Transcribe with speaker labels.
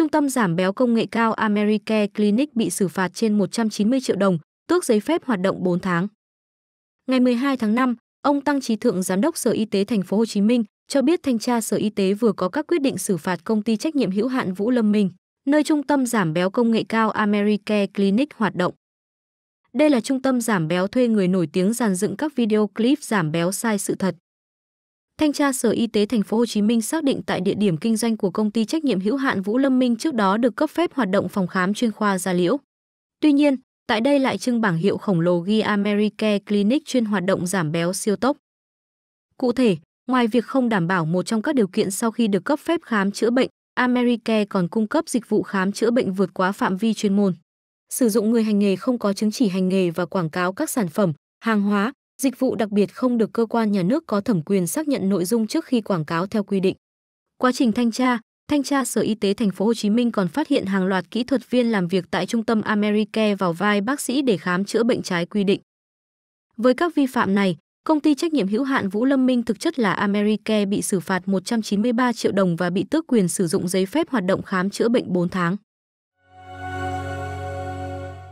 Speaker 1: Trung tâm giảm béo công nghệ cao Americare Clinic bị xử phạt trên 190 triệu đồng, tước giấy phép hoạt động 4 tháng. Ngày 12 tháng 5, ông Tăng Trí Thượng Giám đốc Sở Y tế Thành phố Hồ Chí Minh cho biết thanh tra Sở Y tế vừa có các quyết định xử phạt công ty trách nhiệm hữu hạn Vũ Lâm Minh, nơi trung tâm giảm béo công nghệ cao Americare Clinic hoạt động. Đây là trung tâm giảm béo thuê người nổi tiếng dàn dựng các video clip giảm béo sai sự thật. Thanh tra Sở Y tế thành phố Hồ Chí Minh xác định tại địa điểm kinh doanh của công ty trách nhiệm hữu hạn Vũ Lâm Minh trước đó được cấp phép hoạt động phòng khám chuyên khoa da liễu. Tuy nhiên, tại đây lại trưng bảng hiệu khổng lồ ghi America Clinic chuyên hoạt động giảm béo siêu tốc. Cụ thể, ngoài việc không đảm bảo một trong các điều kiện sau khi được cấp phép khám chữa bệnh, America còn cung cấp dịch vụ khám chữa bệnh vượt quá phạm vi chuyên môn. Sử dụng người hành nghề không có chứng chỉ hành nghề và quảng cáo các sản phẩm, hàng hóa, Dịch vụ đặc biệt không được cơ quan nhà nước có thẩm quyền xác nhận nội dung trước khi quảng cáo theo quy định. Quá trình thanh tra, thanh tra Sở Y tế thành phố Hồ Chí Minh còn phát hiện hàng loạt kỹ thuật viên làm việc tại trung tâm Americare vào vai bác sĩ để khám chữa bệnh trái quy định. Với các vi phạm này, công ty trách nhiệm hữu hạn Vũ Lâm Minh thực chất là Americare bị xử phạt 193 triệu đồng và bị tước quyền sử dụng giấy phép hoạt động khám chữa bệnh 4 tháng.